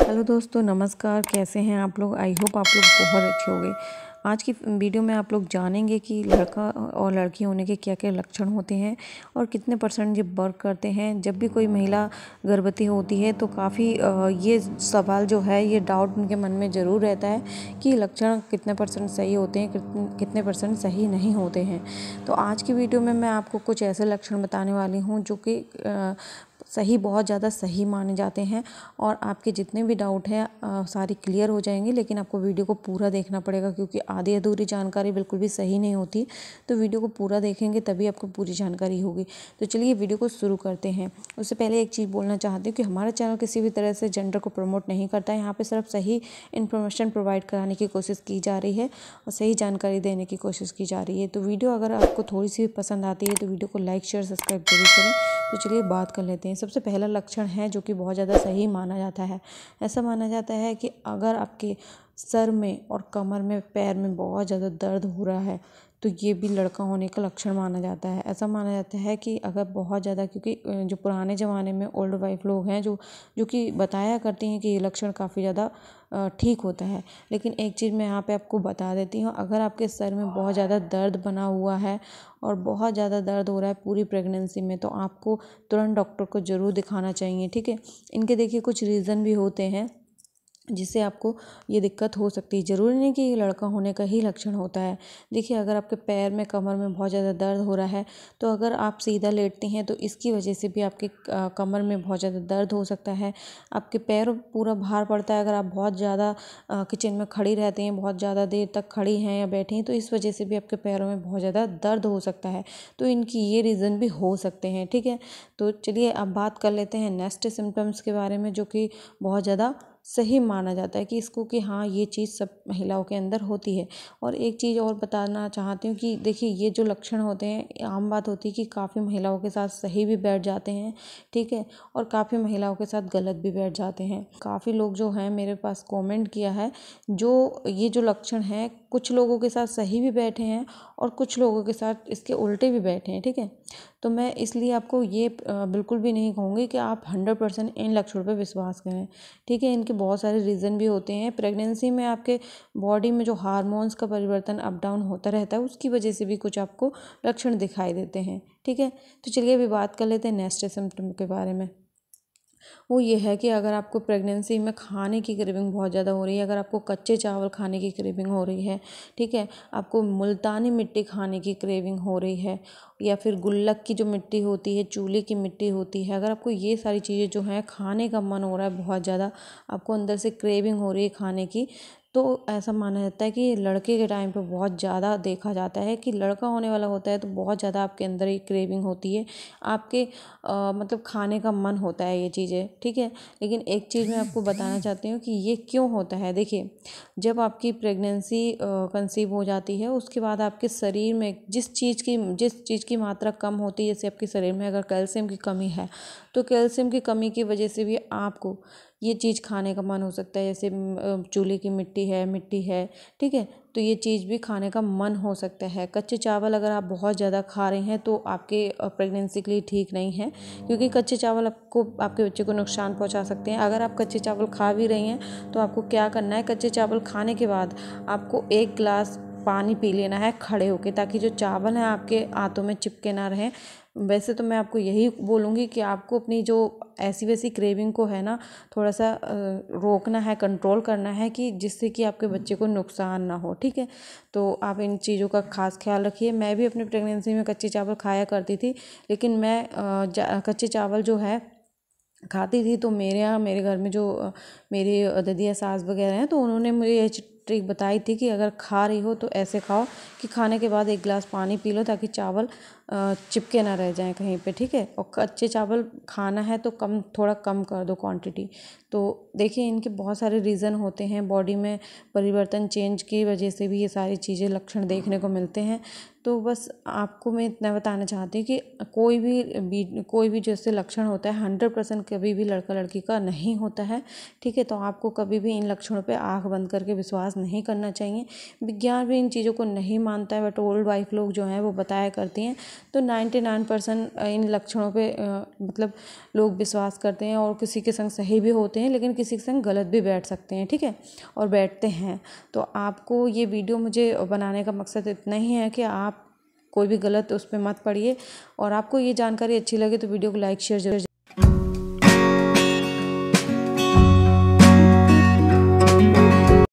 hello दोस्तों नमस्कार कैसे हैं आप लोग आई होप आप लोग बहुत अच्छे गए आज की वीडियो में आप लोग जानेंगे कि लड़का और लड़की होने के क्या क्या लक्षण होते हैं और कितने परसेंट जब वर्क करते हैं जब भी कोई महिला गर्भवती होती है तो काफ़ी ये सवाल जो है ये डाउट उनके मन में ज़रूर रहता है कि लक्षण कितने परसेंट सही होते हैं कितने परसेंट सही नहीं होते हैं तो आज की वीडियो में मैं आपको कुछ ऐसे लक्षण बताने वाली हूँ जो कि सही बहुत ज़्यादा सही माने जाते हैं और आपके जितने भी डाउट हैं सारी क्लियर हो जाएंगे लेकिन आपको वीडियो को पूरा देखना पड़ेगा क्योंकि आधी अधूरी जानकारी बिल्कुल भी सही नहीं होती तो वीडियो को पूरा देखेंगे तभी आपको पूरी जानकारी होगी तो चलिए वीडियो को शुरू करते हैं उससे पहले एक चीज़ बोलना चाहती हूँ कि हमारा चैनल किसी भी तरह से जेंडर को प्रमोट नहीं करता है यहाँ पर सिर्फ सही इन्फॉर्मेशन प्रोवाइड कराने की कोशिश की जा रही है और सही जानकारी देने की कोशिश की जा रही है तो वीडियो अगर आपको थोड़ी सी पसंद आती है तो वीडियो को लाइक शेयर सब्सक्राइब जरूर करें तो चलिए बात कर लेते हैं सबसे पहला लक्षण है जो कि बहुत ज़्यादा सही माना जाता है ऐसा माना जाता है कि अगर आपके सर में और कमर में पैर में बहुत ज़्यादा दर्द हो रहा है तो ये भी लड़का होने का लक्षण माना जाता है ऐसा माना जाता है कि अगर बहुत ज़्यादा क्योंकि जो पुराने ज़माने में ओल्ड वाइफ़ लोग हैं जो जो कि बताया करती हैं कि ये लक्षण काफ़ी ज़्यादा ठीक होता है लेकिन एक चीज़ मैं यहाँ पे आपको बता देती हूँ अगर आपके सर में बहुत ज़्यादा दर्द बना हुआ है और बहुत ज़्यादा दर्द हो रहा है पूरी प्रेगनेंसी में तो आपको तुरंत डॉक्टर को ज़रूर दिखाना चाहिए ठीक है इनके देखिए कुछ रीज़न भी होते हैं जिससे आपको ये दिक्कत हो सकती है ज़रूरी नहीं कि ये लड़का होने का ही लक्षण होता है देखिए अगर आपके पैर में कमर में बहुत ज़्यादा दर्द हो रहा है तो अगर आप सीधा लेटते हैं तो इसकी वजह से भी आपके कमर में बहुत ज़्यादा दर्द हो सकता है आपके पैर पूरा भार पड़ता है अगर आप बहुत ज़्यादा किचन में खड़ी रहते हैं बहुत ज़्यादा देर तक खड़ी हैं या बैठी हैं तो इस वजह से भी आपके पैरों में बहुत ज़्यादा दर्द हो सकता है तो इनकी ये रीज़न भी हो सकते हैं ठीक है तो चलिए अब बात कर लेते हैं नेक्स्ट सिम्टम्स के बारे में जो कि बहुत ज़्यादा सही माना जाता है कि इसको कि हाँ ये चीज़ सब महिलाओं के अंदर होती है और एक चीज़ और बताना चाहती हूँ कि देखिए ये जो लक्षण होते हैं आम बात होती है कि काफ़ी महिलाओं के साथ सही भी बैठ जाते हैं ठीक है और काफ़ी महिलाओं के साथ गलत भी बैठ जाते हैं काफ़ी लोग जो हैं मेरे पास कॉमेंट किया है जो ये जो लक्षण हैं कुछ लोगों के साथ सही भी बैठे हैं और कुछ लोगों के साथ इसके उल्टे भी बैठे हैं ठीक है तो मैं इसलिए आपको ये बिल्कुल भी नहीं कहूँगी कि आप हंड्रेड परसेंट इन लक्षणों पर विश्वास करें ठीक है इनके के बहुत सारे रीज़न भी होते हैं प्रेगनेंसी में आपके बॉडी में जो हार्मोन्स का परिवर्तन अप डाउन होता रहता है उसकी वजह से भी कुछ आपको लक्षण दिखाई देते हैं ठीक है तो चलिए अभी बात कर लेते हैं नेस्ट सिम्टम के बारे में वो ये है कि अगर आपको प्रेगनेंसी में खाने की क्रेविंग बहुत ज़्यादा हो रही है अगर आपको कच्चे चावल खाने की क्रेविंग हो रही है ठीक है आपको मुल्तानी मिट्टी खाने की क्रेविंग हो रही है या फिर गुल्लक की जो मिट्टी होती है चूल्हे की मिट्टी होती है अगर आपको ये सारी चीज़ें जो हैं खाने का मन हो रहा है बहुत ज़्यादा आपको अंदर से क्रेविंग हो रही है खाने की तो ऐसा माना जाता है कि लड़के के टाइम पे बहुत ज़्यादा देखा जाता है कि लड़का होने वाला होता है तो बहुत ज़्यादा आपके अंदर ये क्रेविंग होती है आपके आ, मतलब खाने का मन होता है ये चीज़ें ठीक है लेकिन एक चीज़ मैं आपको बताना चाहती हूँ कि ये क्यों होता है देखिए जब आपकी प्रेगनेंसी कंसीव हो जाती है उसके बाद आपके शरीर में जिस चीज़ की जिस चीज़ की की मात्रा कम होती है जैसे आपके शरीर में अगर कैल्शियम की कमी है तो कैल्शियम की कमी की वजह से भी आपको ये चीज़ खाने का मन हो सकता है जैसे चूल्हे की मिट्टी है मिट्टी है ठीक है तो ये चीज़ भी खाने का मन हो सकता है कच्चे चावल अगर आप बहुत ज़्यादा खा रहे हैं तो आपके प्रेगनेंसी के लिए ठीक नहीं है क्योंकि कच्चे चावल आपको आपके बच्चे को नुकसान पहुंचा सकते हैं अगर आप कच्चे चावल खा भी रही हैं तो आपको क्या करना है कच्चे चावल खाने के बाद आपको एक गिलास पानी पी लेना है खड़े होके ताकि जो चावल हैं आपके आंतों में चिपके ना रहें वैसे तो मैं आपको यही बोलूँगी कि आपको अपनी जो ऐसी वैसी क्रेविंग को है ना थोड़ा सा रोकना है कंट्रोल करना है कि जिससे कि आपके बच्चे को नुकसान ना हो ठीक है तो आप इन चीज़ों का खास ख्याल रखिए मैं भी अपनी प्रेगनेंसी में कच्चे चावल खाया करती थी लेकिन मैं कच्चे चावल जो है खाती थी तो मेरे यहाँ मेरे घर में जो मेरे ददिया सास वगैरह हैं तो उन्होंने मुझे ये ट्रिक तो बताई थी कि अगर खा रही हो तो ऐसे खाओ कि खाने के बाद एक गिलास पानी पी लो ताकि चावल चिपके ना रह जाएं कहीं पे ठीक है और कच्चे चावल खाना है तो कम थोड़ा कम कर दो क्वांटिटी तो देखिए इनके बहुत सारे रीज़न होते हैं बॉडी में परिवर्तन चेंज की वजह से भी ये सारी चीज़ें लक्षण देखने को मिलते हैं तो बस आपको मैं इतना बताना चाहती हूँ कि कोई भी कोई भी जैसे लक्षण होता है हंड्रेड परसेंट कभी भी लड़का लड़की का नहीं होता है ठीक है तो आपको कभी भी इन लक्षणों पे आंख बंद करके विश्वास नहीं करना चाहिए विज्ञान भी इन चीज़ों को नहीं मानता है बट ओल्ड वाइफ लोग जो हैं वो बताया करती हैं तो नाइन्टी नाइन परसेंट इन लक्षणों पे मतलब लोग विश्वास करते हैं और किसी के संग सही भी होते हैं लेकिन किसी के संग गलत भी बैठ सकते हैं ठीक है और बैठते हैं तो आपको ये वीडियो मुझे बनाने का मकसद इतना ही है कि आप कोई भी गलत उस पर मत पड़िए और आपको ये जानकारी अच्छी लगे तो वीडियो को लाइक शेयर जरूर